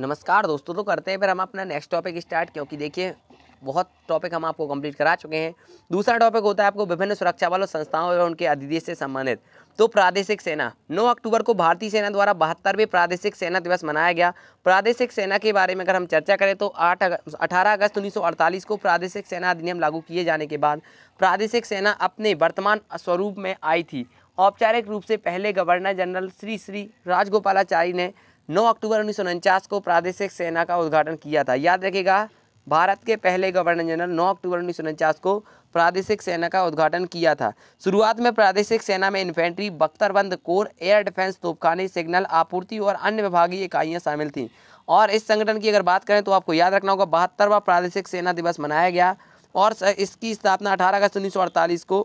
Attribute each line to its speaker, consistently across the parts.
Speaker 1: नमस्कार दोस्तों तो करते हैं फिर हम अपना नेक्स्ट टॉपिक स्टार्ट क्योंकि देखिए बहुत टॉपिक हम आपको कंप्लीट करा चुके हैं दूसरा टॉपिक होता है आपको विभिन्न सुरक्षा बल संस्थाओं और उनके अधिदेश से संबंधित तो प्रादेशिक सेना 9 अक्टूबर को भारतीय सेना द्वारा बहत्तरवें प्रादेशिक सेना दिवस मनाया गया प्रादेशिक सेना के बारे में अगर हम चर्चा करें तो आठ अठारह अगस्त उन्नीस को प्रादेशिक सेना अधिनियम लागू किए जाने के बाद प्रादेशिक सेना अपने वर्तमान स्वरूप में आई थी औपचारिक रूप से पहले गवर्नर जनरल श्री श्री राजगोपालाचारी ने 9 अक्टूबर उन्नीस को प्रादेशिक सेना का उद्घाटन किया था याद रखेगा भारत के पहले गवर्नर जनरल 9 अक्टूबर उन्नीस को प्रादेशिक सेना का उद्घाटन किया था शुरुआत में प्रादेशिक सेना में इन्फेंट्री बख्तरबंद कोर एयर डिफेंस तोपखाने सिग्नल आपूर्ति और अन्य विभागीय इकाइयाँ शामिल थीं और इस संगठन की अगर बात करें तो आपको याद रखना होगा बहत्तरवा प्रादेशिक सेना दिवस मनाया गया और इसकी स्थापना अठारह अगस्त उन्नीस को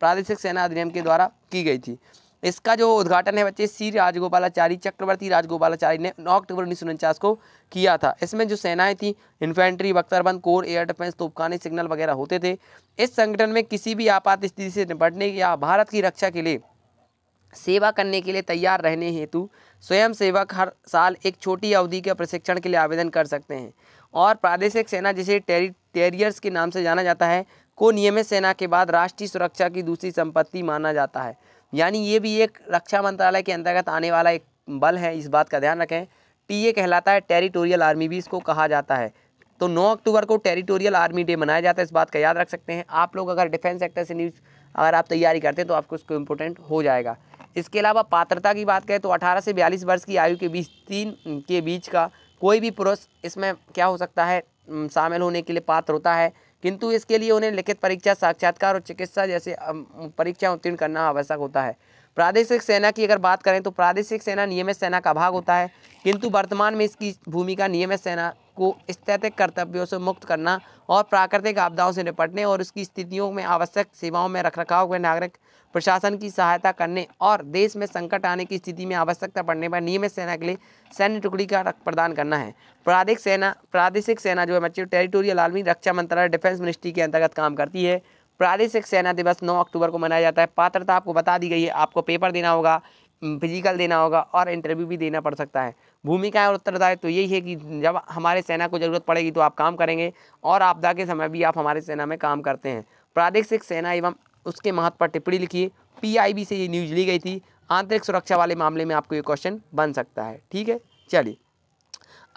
Speaker 1: प्रादेशिक सेना अधिनियम के द्वारा की गई थी इसका जो उद्घाटन है बच्चे सी राजगोपालाचारी चक्रवर्ती राजगोपालाचारी ने नौ अक्टूबर उन्नीस को किया था इसमें जो सेनाएं थी इन्फेंट्री बख्तरबंद कोर एयर डिफेंस तोपखाने सिग्नल वगैरह होते थे इस संगठन में किसी भी आपात स्थिति से निपटने या भारत की रक्षा के लिए सेवा करने के लिए तैयार रहने हेतु स्वयं सेवक हर साल एक छोटी अवधि के प्रशिक्षण के लिए आवेदन कर सकते हैं और प्रादेशिक सेना जिसे टेरी टेरियर्स के नाम से जाना जाता है को नियमित सेना के बाद राष्ट्रीय सुरक्षा की दूसरी संपत्ति माना जाता है यानी ये भी एक रक्षा मंत्रालय के अंतर्गत आने वाला एक बल है इस बात का ध्यान रखें टी कहलाता है टेरिटोरियल आर्मी भी इसको कहा जाता है तो 9 अक्टूबर को टेरिटोरियल आर्मी डे मनाया जाता है इस बात का याद रख सकते हैं आप लोग अगर डिफेंस सेक्टर से न्यूज़ अगर आप तैयारी करते हैं तो आपको इसको इम्पोर्टेंट हो जाएगा इसके अलावा पात्रता की बात करें तो 18 से 42 वर्ष की आयु के बीच तीन के बीच का कोई भी पुरुष इसमें क्या हो सकता है शामिल होने के लिए पात्र होता है किंतु इसके लिए उन्हें लिखित परीक्षा साक्षात्कार और चिकित्सा जैसे परीक्षा उत्तीर्ण करना आवश्यक होता है प्रादेशिक सेना की अगर बात करें तो प्रादेशिक सेना नियमित सेना का भाग होता है किंतु वर्तमान में इसकी भूमिका नियमित सेना को स्थैतिक कर्तव्यों से मुक्त करना और प्राकृतिक आपदाओं से निपटने और उसकी स्थितियों में आवश्यक सेवाओं में रखरखाव के नागरिक प्रशासन की सहायता करने और देश में संकट आने की स्थिति में आवश्यकता पड़ने पर नियमित सेना के लिए सैन्य टुकड़ी का प्रदान करना है प्रादेशिक सेना प्रादेशिक सेना जो है मच्छी टेरिटोरियल आर्मी रक्षा मंत्रालय डिफेंस मिनिस्ट्री के अंतर्गत काम करती है प्रादेशिक सेना दिवस 9 अक्टूबर को मनाया जाता है पात्रता आपको बता दी गई है आपको पेपर देना होगा फिजिकल देना होगा और इंटरव्यू भी देना पड़ सकता है भूमिका और उत्तरदायित्व तो यही है कि जब हमारे सेना को ज़रूरत पड़ेगी तो आप काम करेंगे और आपदा के समय भी आप हमारे सेना में काम करते हैं प्रादेशिक सेना एवं उसके महत्व पर टिप्पणी लिखिए पीआईबी से ये न्यूज ली गई थी आंतरिक सुरक्षा वाले मामले में आपको ये क्वेश्चन बन सकता है ठीक है चलिए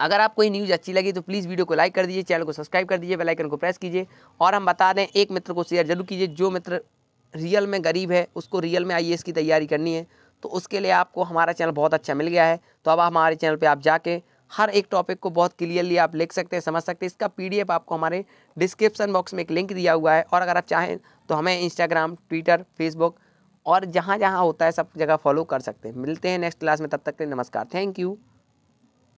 Speaker 1: अगर आपको ये न्यूज़ अच्छी लगी तो प्लीज़ वीडियो को लाइक कर दीजिए चैनल को सब्सक्राइब कर दीजिए बेल आइकन को प्रेस कीजिए और हम बता दें एक मित्र को शेयर जरूर कीजिए जो मित्र रियल में गरीब है उसको रियल में आई की तैयारी करनी है तो उसके लिए आपको हमारा चैनल बहुत अच्छा मिल गया है तो अब हमारे चैनल पर आप जाके हर एक टॉपिक को बहुत क्लियरली आप लिख सकते हैं समझ सकते हैं इसका पीडीएफ आपको हमारे डिस्क्रिप्सन बॉक्स में एक लिंक दिया हुआ है और अगर आप चाहें तो हमें इंस्टाग्राम ट्विटर फेसबुक और जहाँ जहाँ होता है सब जगह फॉलो कर सकते हैं मिलते हैं नेक्स्ट क्लास में तब तक के नमस्कार थैंक यू